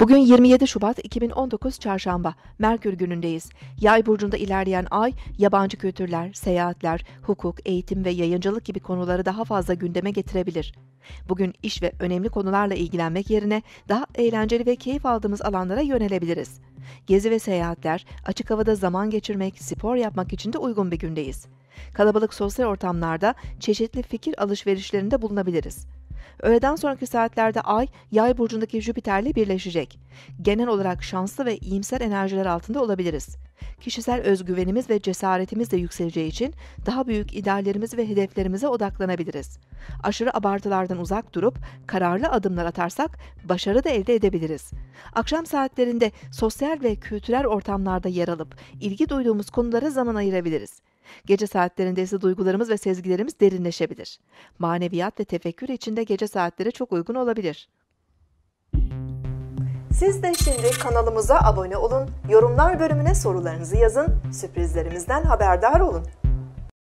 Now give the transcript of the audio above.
Bugün 27 Şubat 2019 Çarşamba, Merkür günündeyiz. Yay burcunda ilerleyen ay, yabancı kültürler, seyahatler, hukuk, eğitim ve yayıncılık gibi konuları daha fazla gündeme getirebilir. Bugün iş ve önemli konularla ilgilenmek yerine daha eğlenceli ve keyif aldığımız alanlara yönelebiliriz. Gezi ve seyahatler, açık havada zaman geçirmek, spor yapmak için de uygun bir gündeyiz. Kalabalık sosyal ortamlarda çeşitli fikir alışverişlerinde bulunabiliriz. Öğleden sonraki saatlerde Ay, Yay burcundaki Jüpiter'le birleşecek. Genel olarak şanslı ve iyimser enerjiler altında olabiliriz. Kişisel özgüvenimiz ve cesaretimiz de yükseleceği için daha büyük ideallerimiz ve hedeflerimize odaklanabiliriz. Aşırı abartılardan uzak durup kararlı adımlar atarsak başarı da elde edebiliriz. Akşam saatlerinde sosyal ve kültürel ortamlarda yer alıp ilgi duyduğumuz konulara zaman ayırabiliriz. Gece saatlerinde ise duygularımız ve sezgilerimiz derinleşebilir. Maneviyat ve tefekkür içinde gece saatleri çok uygun olabilir. Siz de şimdi kanalımıza abone olun, yorumlar bölümüne sorularınızı yazın, sürprizlerimizden haberdar olun.